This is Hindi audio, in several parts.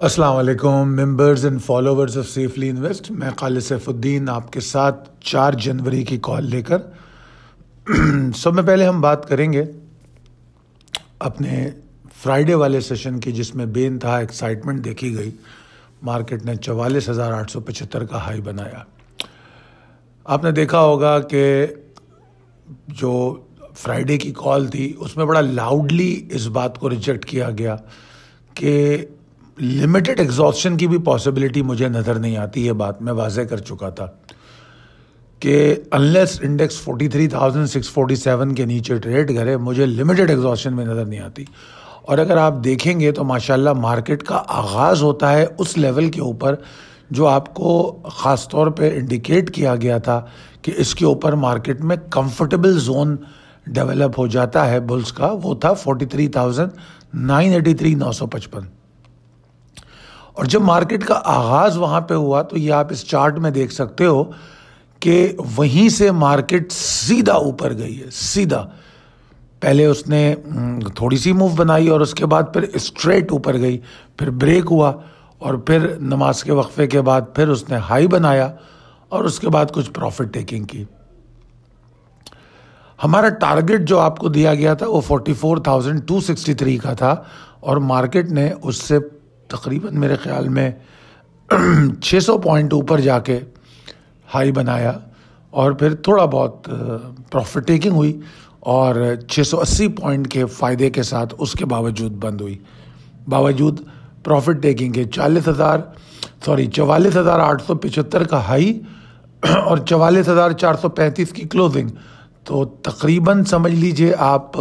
Aslam members and followers of safely invest मैं खालिद सैफुद्दीन आपके साथ चार जनवरी की कॉल लेकर सब में पहले हम बात करेंगे अपने फ्राइडे वाले सेशन की जिसमें बेानतहा एक्साइटमेंट देखी गई मार्केट ने चवालीस हज़ार आठ सौ पचहत्तर का हाई बनाया आपने देखा होगा कि जो फ्राइडे की कॉल थी उसमें बड़ा लाउडली इस बात को रिजेक्ट किया गया कि लिमिटेड एग्जॉशन की भी पॉसिबिलिटी मुझे नज़र नहीं आती ये बात मैं वाजह कर चुका था कि अनलेस इंडेक्स 43,647 के नीचे ट्रेड करे मुझे लिमिटेड एग्जॉशन में नज़र नहीं आती और अगर आप देखेंगे तो माशाल्लाह मार्केट का आगाज़ होता है उस लेवल के ऊपर जो आपको ख़ास तौर पे इंडिकेट किया गया था कि इसके ऊपर मार्केट में कंफर्टेबल जोन डेवलप हो जाता है बुल्स का वो था forty three thousand nine eighty three नौ सौ पचपन और जब मार्केट का आगाज़ वहाँ पे हुआ तो ये आप इस चार्ट में देख सकते हो कि वहीं से मार्केट सीधा ऊपर गई है सीधा पहले उसने थोड़ी सी मूव बनाई और उसके बाद फिर स्ट्रेट ऊपर गई फिर ब्रेक हुआ और फिर नमाज के वक्फे के बाद फिर उसने हाई बनाया और उसके बाद कुछ प्रॉफिट टेकिंग की हमारा टारगेट जो आपको दिया गया था वो 44,263 का था और मार्केट ने उससे तकरीबन मेरे ख्याल में 600 पॉइंट ऊपर जाके हाई बनाया और फिर थोड़ा बहुत प्रॉफिट टेकिंग हुई और 680 पॉइंट के फ़ायदे के साथ उसके बावजूद बंद हुई बावजूद प्रॉफिट टेकिंग के चालीस हज़ार सॉरी चवालीस हज़ार आठ सौ पिचहत्तर का हाई और चवालीस हज़ार चार सौ पैंतीस की क्लोजिंग तो तकरीबन समझ लीजिए आप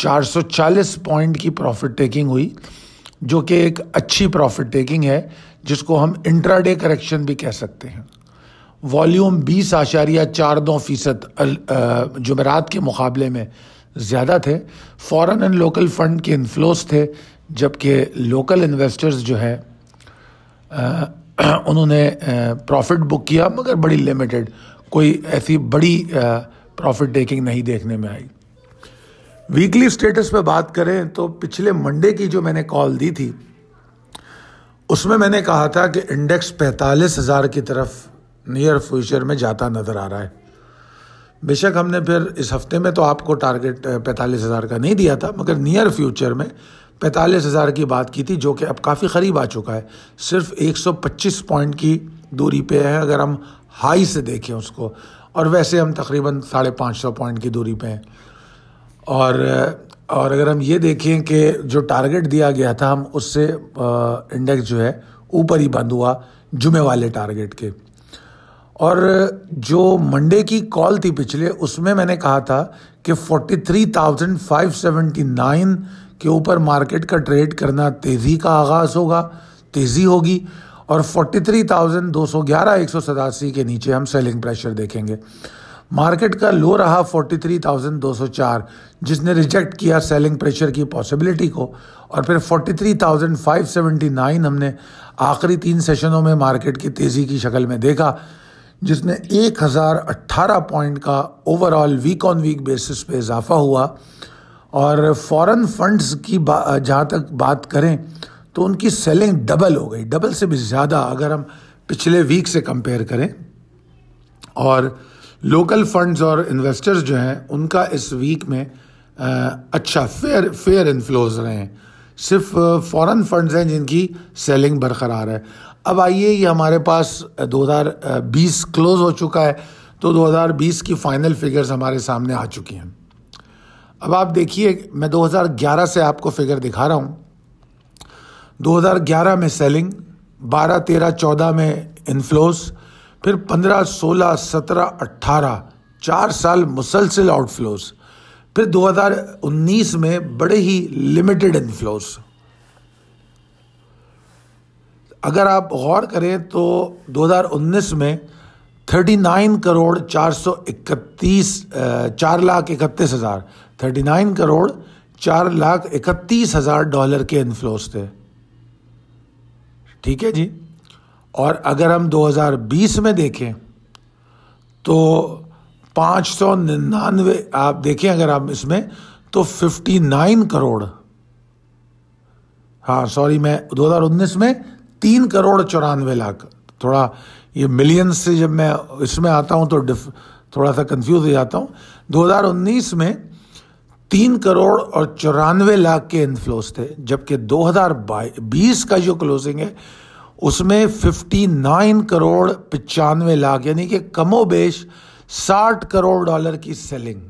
चार सौ चालीस पॉइंट की प्रॉफिट टेकिंग हुई जो कि एक अच्छी प्रॉफिट टेकिंग है जिसको हम इंट्राडे करेक्शन भी कह सकते हैं वॉल्यूम बीस आशारिया चार दो फीसद जमेरात के मुकाबले में ज़्यादा थे फॉरेन एंड लोकल फ़ंड के इन्फ्लोस थे जबकि लोकल इन्वेस्टर्स जो है उन्होंने प्रॉफिट बुक किया मगर बड़ी लिमिटेड कोई ऐसी बड़ी प्रॉफिट टेकिंग नहीं देखने में आई वीकली स्टेटस पे बात करें तो पिछले मंडे की जो मैंने कॉल दी थी उसमें मैंने कहा था कि इंडेक्स पैंतालीस हज़ार की तरफ नियर फ्यूचर में जाता नज़र आ रहा है बेशक हमने फिर इस हफ्ते में तो आपको टारगेट पैंतालीस हज़ार का नहीं दिया था मगर नियर फ्यूचर में पैंतालीस हज़ार की बात की थी जो कि अब काफ़ी करीब आ चुका है सिर्फ 125 पॉइंट की दूरी पे है अगर हम हाई से देखें उसको और वैसे हम तकरीबन साढ़े पाँच सौ पॉइंट की दूरी पे हैं और और अगर हम ये देखें कि जो टारगेट दिया गया था हम उससे इंडेक्स जो है ऊपर ही बंद हुआ जुमे वाले टारगेट के और जो मंडे की कॉल थी पिछले उसमें मैंने कहा था कि 43,579 के ऊपर मार्केट का ट्रेड करना तेज़ी का आगाज़ होगा तेज़ी होगी और 43,211 एक के नीचे हम सेलिंग प्रेशर देखेंगे मार्केट का लो रहा 43,204 जिसने रिजेक्ट किया सेलिंग प्रेशर की पॉसिबिलिटी को और फिर 43,579 हमने आखिरी तीन सेशनों में मार्केट की तेज़ी की शक्ल में देखा जिसने 1018 पॉइंट का overall week on week basis पे इजाफा हुआ और फॉरेन फंड्स की जहाँ तक बात करें तो उनकी सेलिंग डबल हो गई डबल से भी ज़्यादा अगर हम पिछले वीक से कंपेयर करें और लोकल फंड्स और इन्वेस्टर्स जो हैं उनका इस वीक में आ, अच्छा फेयर फेयर इनफ्लोज रहे हैं सिर्फ फॉरेन फंड्स हैं जिनकी सेलिंग बरकरार है अब आइए ये हमारे पास 2020 क्लोज हो चुका है तो 2020 की फाइनल फिगर्स हमारे सामने आ चुकी हैं अब आप देखिए मैं 2011 से आपको फिगर दिखा रहा हूँ 2011 में सेलिंग 12 13 14 में इनफ्लोस फिर 15 16 17 18 चार साल मुसलसिल आउटफ्लोस फिर 2019 में बड़े ही लिमिटेड इनफ्लोस अगर आप गौर करें तो 2019 में 39 करोड़ चार सौ इकतीस चार लाख इकतीस हज़ार थर्टी नाइन करोड़ चार लाख इकतीस हज़ार डॉलर के इनफ्लोस थे ठीक है जी और अगर हम 2020 में देखें तो पाँच सौ निन्यानवे आप देखें अगर आप इसमें तो 59 करोड़ हाँ सॉरी मैं 2019 में तीन करोड़ चौरानवे लाख थोड़ा ये मिलियन से जब मैं इसमें आता हूँ तो डिफ थोड़ा सा कंफ्यूज हो जाता हूँ 2019 में तीन करोड़ और चौरानवे लाख के इनफ्लोस थे जबकि 2020 का जो क्लोजिंग है उसमें 59 करोड़ पचानवे लाख यानी कि कमो बेश साठ करोड़ डॉलर की सेलिंग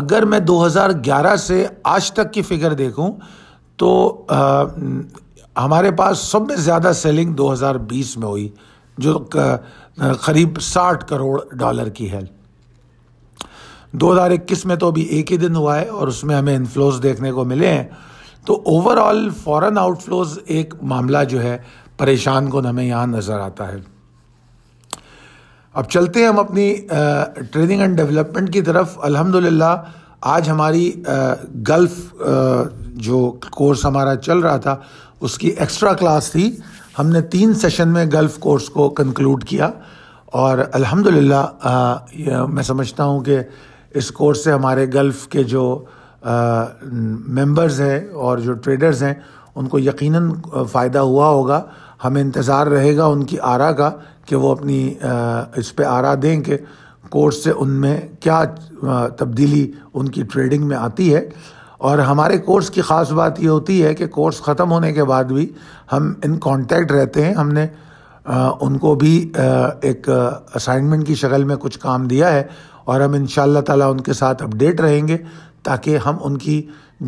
अगर मैं 2011 से आज तक की फिगर देखूं तो हमारे पास सब में ज़्यादा सेलिंग 2020 में हुई जो करीब 60 करोड़ डॉलर की है 2021 में तो अभी एक ही दिन हुआ है और उसमें हमें इनफ्लोज देखने को मिले हैं तो ओवरऑल फॉरेन आउटफ्लोज एक मामला जो है परेशान को हमें यहाँ नज़र आता है अब चलते हैं हम अपनी ट्रेनिंग एंड डेवलपमेंट की तरफ अल्हम्दुलिल्लाह आज हमारी गल्फ़ जो कोर्स हमारा चल रहा था उसकी एक्स्ट्रा क्लास थी हमने तीन सेशन में गल्फ कोर्स को कंक्लूड किया और अल्हम्दुलिल्लाह मैं समझता हूँ कि इस कोर्स से हमारे गल्फ के जो मेंबर्स हैं और जो ट्रेडर्स हैं उनको यकीनन फ़ायदा हुआ होगा हमें इंतज़ार रहेगा उनकी आरा का कि वो अपनी इस पर आरा दें कि कोर्स से उनमें क्या तब्दीली उनकी ट्रेडिंग में आती है और हमारे कोर्स की ख़ास बात ये होती है कि कोर्स ख़त्म होने के बाद भी हम इन कांटेक्ट रहते हैं हमने आ, उनको भी आ, एक असाइनमेंट की शक्ल में कुछ काम दिया है और हम इन ताला उनके साथ अपडेट रहेंगे ताकि हम उनकी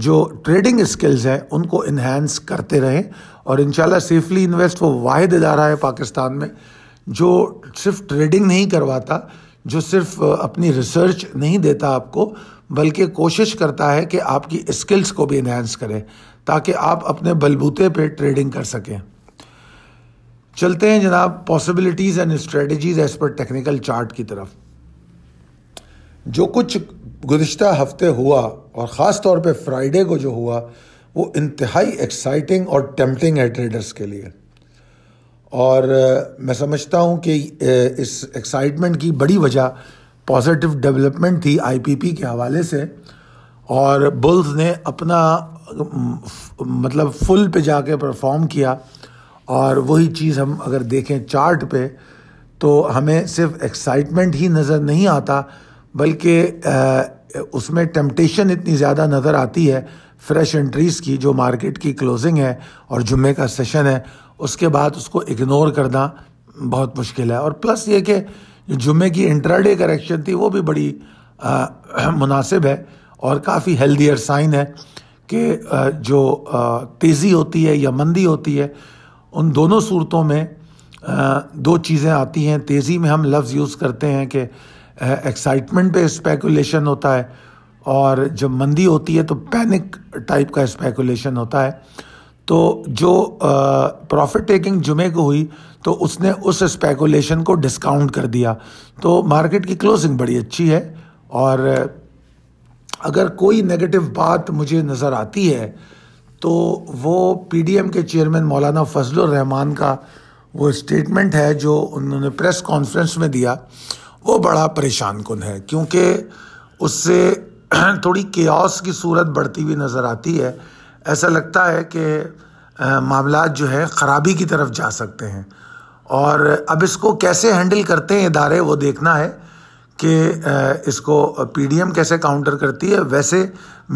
जो ट्रेडिंग स्किल्स हैं उनको इन्हेंस करते रहें और इन सेफली इन्वेस्ट वो वाद इदारा है पाकिस्तान में जो सिर्फ ट्रेडिंग नहीं करवाता जो सिर्फ अपनी रिसर्च नहीं देता आपको बल्कि कोशिश करता है कि आपकी स्किल्स को भी इन्हेंस करें ताकि आप अपने बलबूते पे ट्रेडिंग कर सकें चलते हैं जनाब possibilities and strategies as per technical chart की तरफ जो कुछ गुज्त हफ्ते हुआ और ख़ास तौर पे फ्राइडे को जो हुआ वो इंतहाई एक्साइटिंग और टेम्पटिंग है ट्रेडर्स के लिए और मैं समझता हूँ कि इस एक्साइटमेंट की बड़ी वजह पॉजिटिव डेवलपमेंट थी आईपीपी के हवाले से और बुल्स ने अपना मतलब फुल पे जाके परफॉर्म किया और वही चीज़ हम अगर देखें चार्ट पे तो हमें सिर्फ एक्साइटमेंट ही नज़र नहीं आता बल्कि उसमें टेम्पटेशन इतनी ज़्यादा नज़र आती है फ्रेश एंट्रीज़ की जो मार्केट की क्लोजिंग है और जुम्मे का सेशन है उसके बाद उसको इग्नोर करना बहुत मुश्किल है और प्लस ये कि जो जुम्मे की इंट्राडे करेक्शन थी वो भी बड़ी मुनासिब है और काफ़ी हेल्दियर साइन है कि जो तेज़ी होती है या मंदी होती है उन दोनों सूरतों में दो चीज़ें आती हैं तेज़ी में हम लफ्ज़ यूज़ करते हैं कि एक्साइटमेंट पे स्पेकुलेशन होता है और जब मंदी होती है तो पैनिक टाइप का स्पेकुलेशन होता है तो जो प्रॉफिट टेकिंग जुमे को हुई तो उसने उस स्पेकुलेशन को डिस्काउंट कर दिया तो मार्केट की क्लोजिंग बड़ी अच्छी है और अगर कोई नेगेटिव बात मुझे नज़र आती है तो वो पीडीएम के चेयरमैन मौलाना फजल रहमान का वो स्टेटमेंट है जो उन्होंने प्रेस कॉन्फ्रेंस में दिया वो बड़ा परेशान कन है क्योंकि उससे थोड़ी केस की सूरत बढ़ती हुई नज़र आती है ऐसा लगता है कि मामला जो है ख़राबी की तरफ जा सकते हैं और अब इसको कैसे हैंडल करते हैं इदारे वो देखना है कि इसको पीडीएम कैसे काउंटर करती है वैसे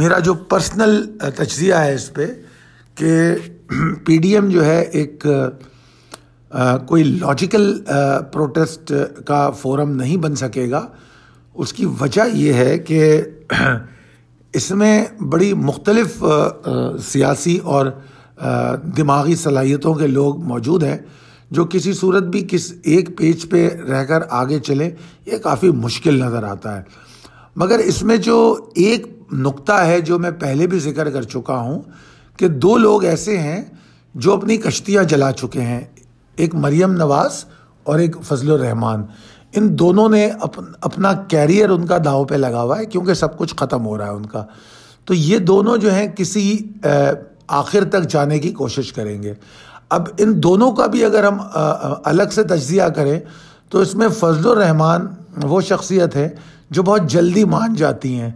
मेरा जो पर्सनल तजिया है इस पर कि पीडीएम जो है एक कोई लॉजिकल प्रोटेस्ट का फोरम नहीं बन सकेगा उसकी वजह यह है कि इसमें बड़ी मुख्तलफ़ सियासी और दिमागी सलाहियतों के लोग मौजूद हैं जो किसी सूरत भी किस एक पेज पे रहकर आगे चले ये काफ़ी मुश्किल नज़र आता है मगर इसमें जो एक नुक्ता है जो मैं पहले भी जिक्र कर चुका हूँ कि दो लोग ऐसे हैं जो अपनी कश्तियाँ जला चुके हैं एक मरियम नवाज़ और एक फजल रहमान इन दोनों ने अपन अपना कैरियर उनका दाव पे लगा हुआ है क्योंकि सब कुछ ख़त्म हो रहा है उनका तो ये दोनों जो हैं किसी आखिर तक जाने की कोशिश करेंगे अब इन दोनों का भी अगर हम अलग से तजिया करें तो इसमें फजल रहमान वो शख्सियत है जो बहुत जल्दी मान जाती हैं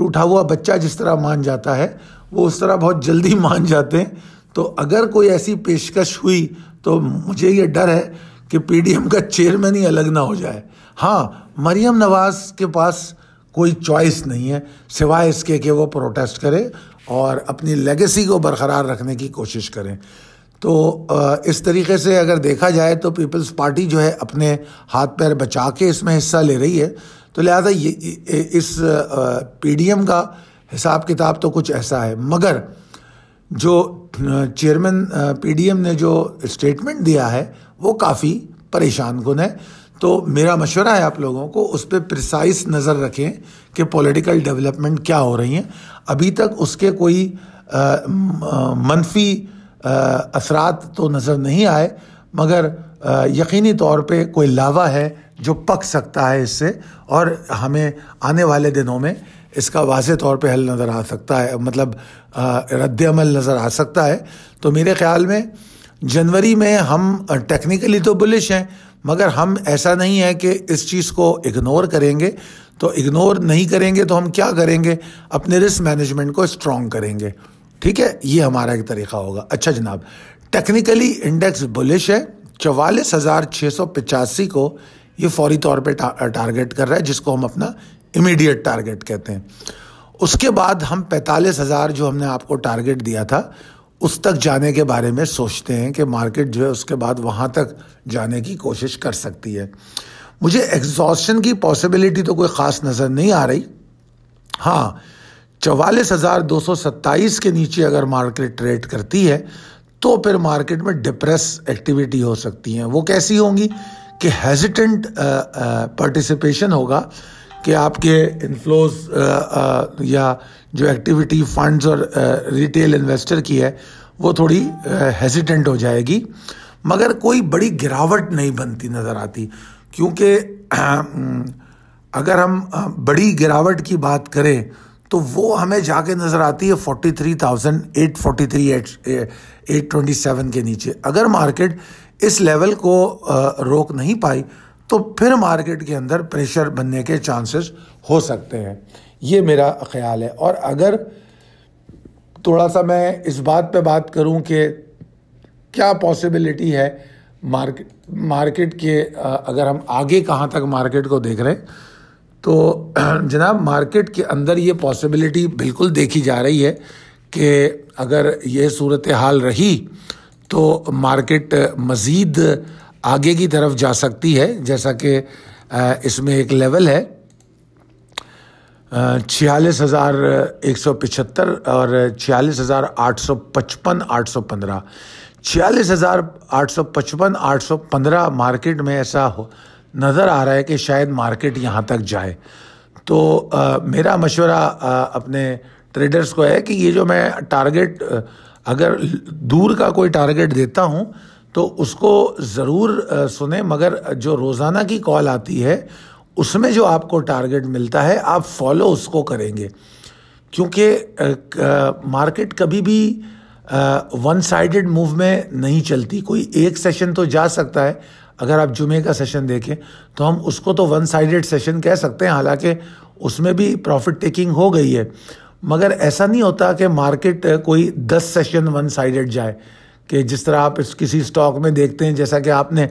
रूठा हुआ बच्चा जिस तरह मान जाता है वो उस तरह बहुत जल्दी मान जाते हैं तो अगर कोई ऐसी पेशकश हुई तो मुझे ये डर है कि पीडीएम का चेयरमैन ही अलग ना हो जाए हाँ मरियम नवाज के पास कोई चॉइस नहीं है सिवाय इसके कि वो प्रोटेस्ट करें और अपनी लेगेसी को बरकरार रखने की कोशिश करें तो इस तरीके से अगर देखा जाए तो पीपल्स पार्टी जो है अपने हाथ पैर बचा के इसमें हिस्सा ले रही है तो लिहाजा ये इस पीडीएम का हिसाब किताब तो कुछ ऐसा है मगर जो चेयरमैन पीडीएम ने जो स्टेटमेंट दिया है वो काफ़ी परेशान कन है तो मेरा मशवरा है आप लोगों को उस पर प्रिसाइस नज़र रखें कि पॉलिटिकल डेवलपमेंट क्या हो रही हैं अभी तक उसके कोई मनफी असरात तो नज़र नहीं आए मगर यकीनी तौर पे कोई लावा है जो पक सकता है इससे और हमें आने वाले दिनों में इसका वाज तौर पे हल नज़र आ सकता है मतलब रद्दमल नज़र आ सकता है तो मेरे ख़्याल में जनवरी में हम टेक्निकली तो बुलिश हैं मगर हम ऐसा नहीं है कि इस चीज़ को इग्नोर करेंगे तो इग्नोर नहीं करेंगे तो हम क्या करेंगे अपने रिस्क मैनेजमेंट को स्ट्रॉन्ग करेंगे ठीक है ये हमारा एक तरीका होगा अच्छा जनाब टेक्निकली इंडेक्स बुलिश है चवालीस हज़ार छः सौ पिचासी को ये फौरी तौर पे टारगेट कर रहा है जिसको हम अपना इमीडिएट टारगेट कहते हैं उसके बाद हम पैंतालीस हज़ार जो हमने आपको टारगेट दिया था उस तक जाने के बारे में सोचते हैं कि मार्केट जो है उसके बाद वहाँ तक जाने की कोशिश कर सकती है मुझे एग्जॉशन की पॉसिबिलिटी तो कोई ख़ास नज़र नहीं आ रही हाँ चवालीस हज़ार दो सौ सत्ताईस के नीचे अगर मार्केट ट्रेड करती है तो फिर मार्केट में डिप्रेस एक्टिविटी हो सकती है वो कैसी होंगी कि हेजिटेंट पार्टिसिपेशन होगा कि आपके इनफ्लोज या जो एक्टिविटी फंड्स और रिटेल इन्वेस्टर की है वो थोड़ी हेजिटेंट हो जाएगी मगर कोई बड़ी गिरावट नहीं बनती नज़र आती क्योंकि अगर हम बड़ी गिरावट की बात करें तो वो हमें जाके नज़र आती है forty three thousand eight forty three eight twenty seven के नीचे अगर मार्केट इस लेवल को रोक नहीं पाई तो फिर मार्केट के अंदर प्रेशर बनने के चांसेस हो सकते हैं ये मेरा ख्याल है और अगर थोड़ा सा मैं इस बात पे बात करूं कि क्या पॉसिबिलिटी है मार्केट मार्केट के अगर हम आगे कहाँ तक मार्केट को देख रहे हैं तो जनाब मार्केट के अंदर ये पॉसिबिलिटी बिल्कुल देखी जा रही है कि अगर ये सूरत हाल रही तो मार्केट मज़ीद आगे की तरफ जा सकती है जैसा कि इसमें एक लेवल है छियालीस हज़ार एक सौ पिछहत्तर और छियालीस हज़ार आठ सौ पचपन आठ सौ पंद्रह छियालीस हज़ार आठ सौ पचपन आठ सौ पंद्रह मार्केट में ऐसा हो नज़र आ रहा है कि शायद मार्केट यहाँ तक जाए तो आ, मेरा मशवरा अपने ट्रेडर्स को है कि ये जो मैं टारगेट अगर दूर का कोई टारगेट देता हूँ तो उसको ज़रूर सुने मगर जो रोज़ाना की कॉल आती है उसमें जो आपको टारगेट मिलता है आप फॉलो उसको करेंगे क्योंकि मार्केट कभी भी वन साइडेड मूव में नहीं चलती कोई एक सेशन तो जा सकता है अगर आप जुमे का सेशन देखें तो हम उसको तो वन साइडेड सेशन कह सकते हैं हालांकि उसमें भी प्रॉफिट टेकिंग हो गई है मगर ऐसा नहीं होता कि मार्केट कोई दस सेशन वन साइडेड जाए कि जिस तरह आप इस किसी स्टॉक में देखते हैं जैसा कि आपने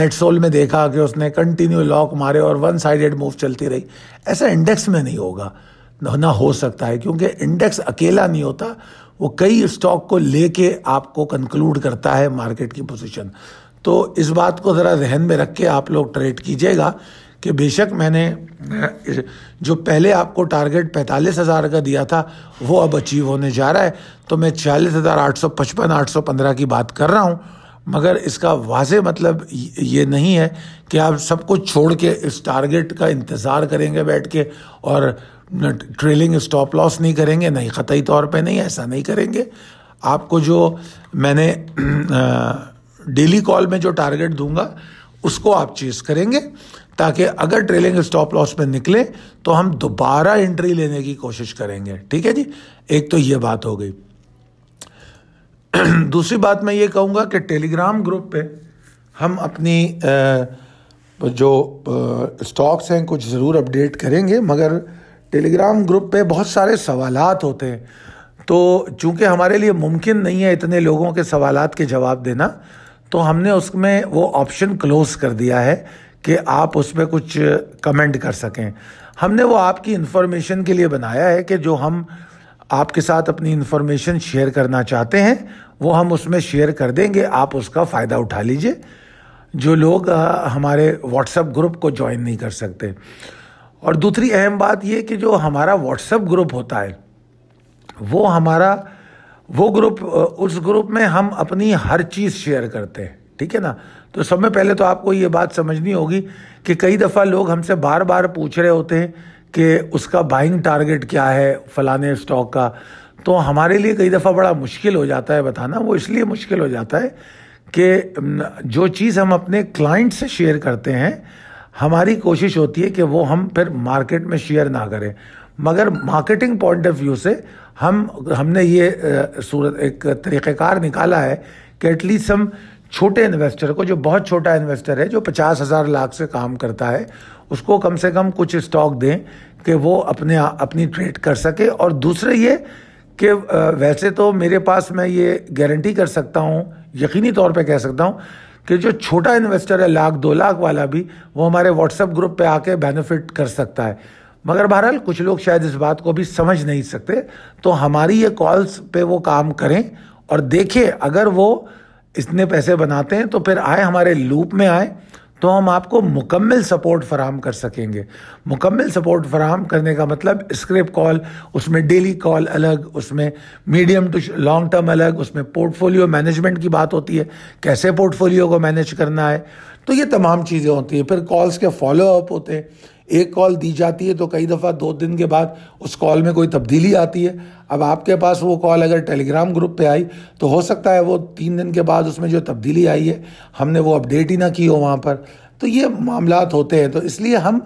नेटसोल में देखा कि उसने कंटिन्यू लॉक मारे और वन साइडेड मूव चलती रही ऐसा इंडेक्स में नहीं होगा ना हो सकता है क्योंकि इंडेक्स अकेला नहीं होता वो कई स्टॉक को लेके आपको कंक्लूड करता है मार्केट की पोजीशन तो इस बात को ज़रा जहन में रख के आप लोग ट्रेड कीजिएगा कि बेशक मैंने जो पहले आपको टारगेट पैंतालीस हज़ार का दिया था वो अब अचीव होने जा रहा है तो मैं छियालीस हज़ार आठ सौ पचपन आठ सौ पंद्रह की बात कर रहा हूँ मगर इसका वाज मतलब ये नहीं है कि आप सब कुछ छोड़ के इस टारगेट का इंतज़ार करेंगे बैठ के और ट्रेलिंग स्टॉप लॉस नहीं करेंगे नहीं कतई तौर पे नहीं ऐसा नहीं करेंगे आपको जो मैंने आ, डेली कॉल में जो टारगेट दूंगा उसको आप चेस करेंगे ताकि अगर ट्रेलिंग स्टॉप लॉस में निकले तो हम दोबारा एंट्री लेने की कोशिश करेंगे ठीक है जी एक तो ये बात हो गई दूसरी बात मैं ये कहूँगा कि टेलीग्राम ग्रुप पे हम अपनी जो स्टॉक्स हैं कुछ ज़रूर अपडेट करेंगे मगर टेलीग्राम ग्रुप पे बहुत सारे सवालात होते हैं तो चूंकि हमारे लिए मुमकिन नहीं है इतने लोगों के सवालात के जवाब देना तो हमने उसमें वो ऑप्शन क्लोज कर दिया है कि आप उस पर कुछ कमेंट कर सकें हमने वो आपकी इन्फॉर्मेशन के लिए बनाया है कि जो हम आपके साथ अपनी इन्फॉर्मेशन शेयर करना चाहते हैं वो हम उसमें शेयर कर देंगे आप उसका फ़ायदा उठा लीजिए जो लोग हमारे व्हाट्सएप ग्रुप को ज्वाइन नहीं कर सकते और दूसरी अहम बात ये कि जो हमारा व्हाट्सएप ग्रुप होता है वो हमारा वो ग्रुप उस ग्रुप में हम अपनी हर चीज़ शेयर करते हैं ठीक है ना तो सब में पहले तो आपको ये बात समझनी होगी कि कई दफ़ा लोग हमसे बार बार पूछ रहे होते हैं कि उसका बाइंग टारगेट क्या है फलाने स्टॉक का तो हमारे लिए कई दफ़ा बड़ा मुश्किल हो जाता है बताना वो इसलिए मुश्किल हो जाता है कि जो चीज़ हम अपने क्लाइंट से शेयर करते हैं हमारी कोशिश होती है कि वो हम फिर मार्केट में शेयर ना करें मगर मार्केटिंग पॉइंट ऑफ व्यू से हम हमने ये सूरत एक तरीक़ेकार निकाला है कि एटलीस्ट हम छोटे इन्वेस्टर को जो बहुत छोटा इन्वेस्टर है जो पचास हज़ार लाख से काम करता है उसको कम से कम कुछ स्टॉक दें कि वो अपने अपनी ट्रेड कर सके और दूसरे ये कि वैसे तो मेरे पास मैं ये गारंटी कर सकता हूँ यकीनी तौर पे कह सकता हूँ कि जो छोटा इन्वेस्टर है लाख दो लाख वाला भी वो हमारे व्हाट्सएप ग्रुप पे आके बेनिफिट कर सकता है मगर बहरहाल कुछ लोग शायद इस बात को भी समझ नहीं सकते तो हमारी ये कॉल्स पे वो काम करें और देखें अगर वो इतने पैसे बनाते हैं तो फिर आए हमारे लूप में आए तो हम आपको मुकम्मल सपोर्ट फराम कर सकेंगे मुकम्मल सपोर्ट फराम करने का मतलब स्क्रिप्ट कॉल उसमें डेली कॉल अलग उसमें मीडियम टू लॉन्ग टर्म अलग उसमें पोर्टफोलियो मैनेजमेंट की बात होती है कैसे पोर्टफोलियो को मैनेज करना है तो ये तमाम चीज़ें होती है फिर कॉल्स के फॉलोअप होते हैं एक कॉल दी जाती है तो कई दफ़ा दो दिन के बाद उस कॉल में कोई तब्दीली आती है अब आपके पास वो कॉल अगर टेलीग्राम ग्रुप पे आई तो हो सकता है वो तीन दिन के बाद उसमें जो तब्दीली आई है हमने वो अपडेट ही ना की हो वहाँ पर तो ये मामला होते हैं तो इसलिए हम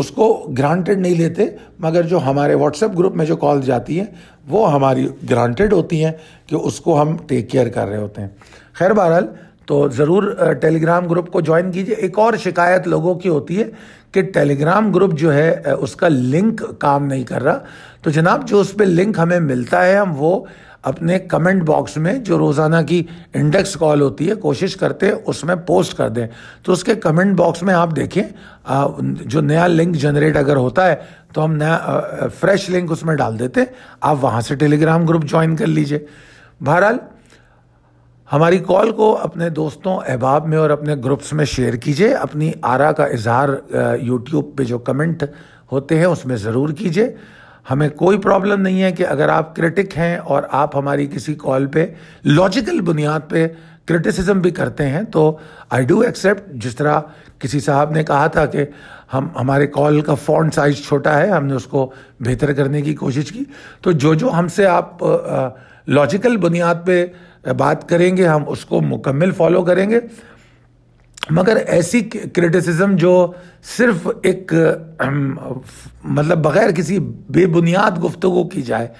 उसको ग्रांटेड नहीं लेते मगर जो हमारे व्हाट्सएप ग्रुप में जो कॉल जाती हैं वो हमारी ग्रांटेड होती हैं कि उसको हम टेक केयर कर रहे होते हैं खैर बहरहाल तो ज़रूर टेलीग्राम ग्रुप को ज्वाइन कीजिए एक और शिकायत लोगों की होती है कि टेलीग्राम ग्रुप जो है उसका लिंक काम नहीं कर रहा तो जनाब जो उस पर लिंक हमें मिलता है हम वो अपने कमेंट बॉक्स में जो रोज़ाना की इंडेक्स कॉल होती है कोशिश करते हैं उसमें पोस्ट कर दें तो उसके कमेंट बॉक्स में आप देखें आ, जो नया लिंक जनरेट अगर होता है तो हम नया आ, फ्रेश लिंक उसमें डाल देते आप वहाँ से टेलीग्राम ग्रुप ज्वाइन कर लीजिए बहरहाल हमारी कॉल को अपने दोस्तों अहबाब में और अपने ग्रुप्स में शेयर कीजिए अपनी आरा का इजहार यूट्यूब पे जो कमेंट होते हैं उसमें ज़रूर कीजिए हमें कोई प्रॉब्लम नहीं है कि अगर आप क्रिटिक हैं और आप हमारी किसी कॉल पे लॉजिकल बुनियाद पे क्रिटिसिज्म भी करते हैं तो आई डू एक्सेप्ट जिस तरह किसी साहब ने कहा था कि हम हमारे कॉल का फ़ॉन्ट साइज़ छोटा है हमने उसको बेहतर करने की कोशिश की तो जो जो हमसे आप लॉजिकल बुनियाद पर बात करेंगे हम उसको मुकम्मल फॉलो करेंगे मगर ऐसी क्रिटिसिज्म जो सिर्फ एक मतलब बग़ैर किसी बेबुनियाद गुफ्तु की जाए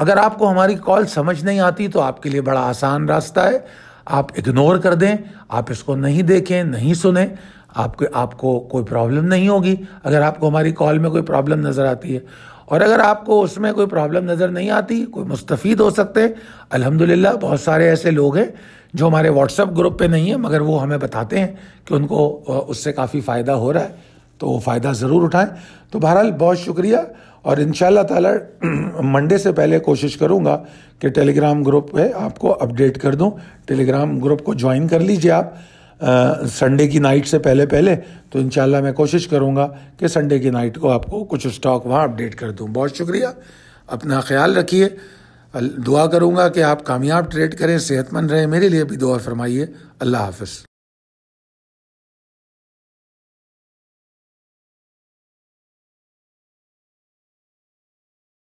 अगर आपको हमारी कॉल समझ नहीं आती तो आपके लिए बड़ा आसान रास्ता है आप इग्नोर कर दें आप इसको नहीं देखें नहीं सुने आपके आपको कोई प्रॉब्लम नहीं होगी अगर आपको हमारी कॉल में कोई प्रॉब्लम नज़र आती है और अगर आपको उसमें कोई प्रॉब्लम नज़र नहीं आती कोई मुस्तफ़ीद हो सकते हैं अल्हम्दुलिल्लाह बहुत सारे ऐसे लोग हैं जो हमारे व्हाट्सएप ग्रुप पे नहीं है मगर वो हमें बताते हैं कि उनको उससे काफ़ी फ़ायदा हो रहा है तो वो फ़ायदा ज़रूर उठाएं तो बहरहाल बहुत शुक्रिया और इन ताला मंडे से पहले कोशिश करूँगा कि टेलीग्राम ग्रुप पे आपको अपडेट कर दूँ टेलीग्राम ग्रुप को ज्वाइन कर लीजिए आप संडे की नाइट से पहले पहले तो इन मैं कोशिश करूँगा कि संडे की नाइट को आपको कुछ स्टॉक वहाँ अपडेट कर दूँ बहुत शुक्रिया अपना ख्याल रखिए दुआ करूँगा कि आप कामयाब ट्रेड करें सेहतमंद रहें मेरे लिए भी दुआ फरमाइए अल्लाह हाफ